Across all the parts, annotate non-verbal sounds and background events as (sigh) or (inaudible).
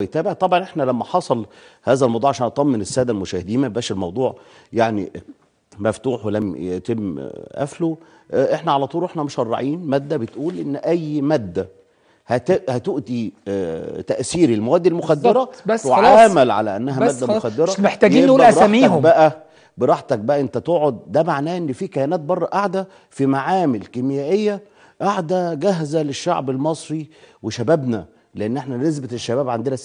ويتابع طبعا احنا لما حصل هذا الموضوع عشان اطمن الساده المشاهدين ما يبقاش الموضوع يعني مفتوح ولم يتم قفله آه، احنا على طول احنا مشرعين ماده بتقول ان اي ماده هتؤدي آه، تاثير المواد المخدره بس تعامل على انها بس ماده خلاص. مخدره مش محتاجين إيه، نقول اساميهم بقى براحتك بقى انت تقعد ده معناه ان في كيانات بره قاعده في معامل كيميائيه قاعده جاهزه للشعب المصري وشبابنا لان احنا نسبه الشباب عندنا 60%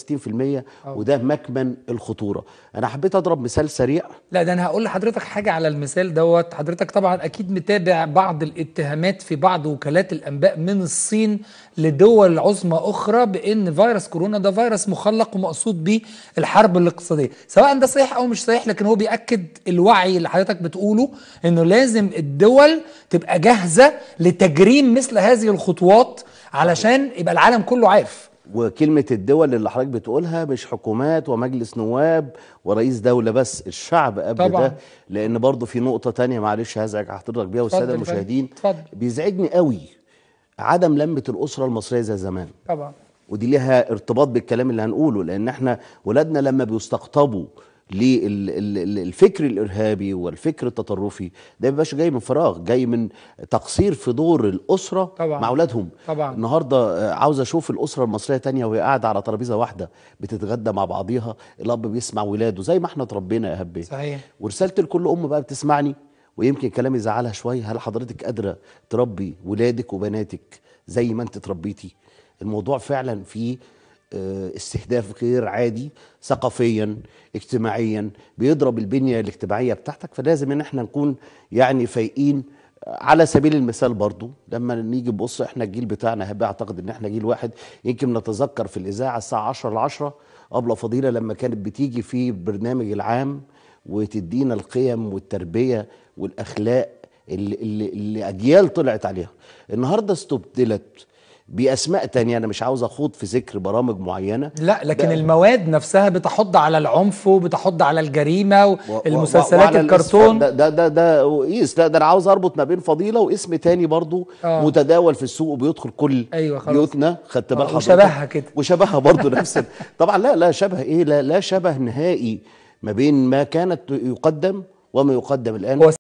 آه. وده مكمن الخطوره انا حبيت اضرب مثال سريع لا ده انا هقول لحضرتك حاجه على المثال دوت حضرتك طبعا اكيد متابع بعض الاتهامات في بعض وكالات الانباء من الصين لدول عظمى اخرى بان فيروس كورونا ده فيروس مخلق ومقصود به الحرب الاقتصاديه سواء ده صحيح او مش صحيح لكن هو بياكد الوعي اللي حضرتك بتقوله انه لازم الدول تبقى جاهزه لتجريم مثل هذه الخطوات علشان يبقى العالم كله عارف وكلمة الدول اللي حضرتك بتقولها مش حكومات ومجلس نواب ورئيس دولة بس الشعب قبل طبعا. ده لأن برضه في نقطة تانية معلش هزعج حضرتك بيها والسادة المشاهدين بيزعجني قوي عدم لمة الأسرة المصرية زي زمان طبعا ودي ليها ارتباط بالكلام اللي هنقوله لأن احنا ولادنا لما بيستقطبوا للفكر الارهابي والفكر التطرفي ده ما بيبقاش جاي من فراغ جاي من تقصير في دور الاسره طبعا مع اولادهم طبعا النهارده آه، عاوز اشوف الاسره المصريه تانية وهي قاعده على ترابيزه واحده بتتغدى مع بعضيها الاب بيسمع ولاده زي ما احنا اتربينا يا هبه صحيح ورسالتي لكل ام بقى بتسمعني ويمكن كلامي يزعلها شويه هل حضرتك قادره تربي ولادك وبناتك زي ما انت تربيتي الموضوع فعلا فيه آه، استهداف غير عادي ثقافيا اجتماعيا بيضرب البنية الاجتماعية بتاعتك فلازم ان احنا نكون يعني فايقين على سبيل المثال برضو لما نيجي نبص احنا الجيل بتاعنا اعتقد ان احنا جيل واحد يمكن نتذكر في الاذاعه الساعه 10 ل 10 قبل فضيله لما كانت بتيجي في برنامج العام وتدينا القيم والتربيه والاخلاق اللي, اللي, اللي اجيال طلعت عليها النهارده استبدلت باسماء تانية انا مش عاوز اخوض في ذكر برامج معينه لا لكن المواد نفسها بتحض على العنف وبتحض على الجريمه والمسلسلات الكرتون ده ده ده ده قيس لا ده انا عاوز اربط ما بين فضيله واسم تاني برضو آه. متداول في السوق وبيدخل كل أيوة خلاص. بيوتنا خدت بال آه. حضرتك وشبهها كده وشبهها برضو (laughs) نفس طبعا لا لا شبه ايه لا لا شبه نهائي ما بين ما كانت يقدم وما يقدم الان